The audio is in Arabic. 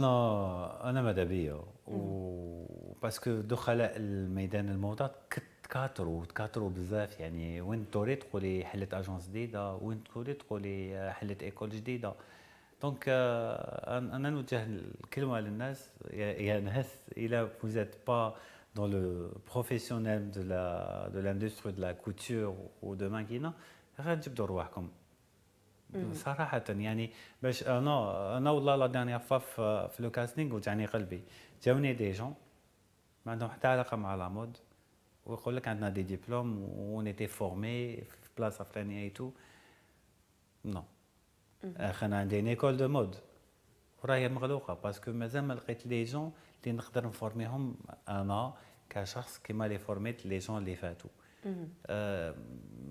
انا انا ماذا بيا باسكو دخلاء الميدان الموضه تكاثروا تكاثروا بزاف يعني وين توري تقولي حلت اجونس جديده وين توري تقولي حلت ايكول جديده دونك انا نوجه الكلمه للناس يا ناس الى فوزات با dans le professionnel de la de l'industrie de la couture ou de mannequinat غتجبدوا رواحكم صراحة يعني باش انا انا والله لا دانيير فوا في لو كاستينغ وجعني قلبي جاوني دي جون ما عندهم حتى علاقة مع لا مود ويقول لك عندنا دي ديبلوم ون ايتي فورمي في بلاصة فلانية اي تو نو انا عندي نيكول دو مود وراهي مغلوقة باسكو مازال ما لقيت لي جون اللي نقدر نفورميهم انا كشخص كيما لي فورميت لي جون اللي فاتوا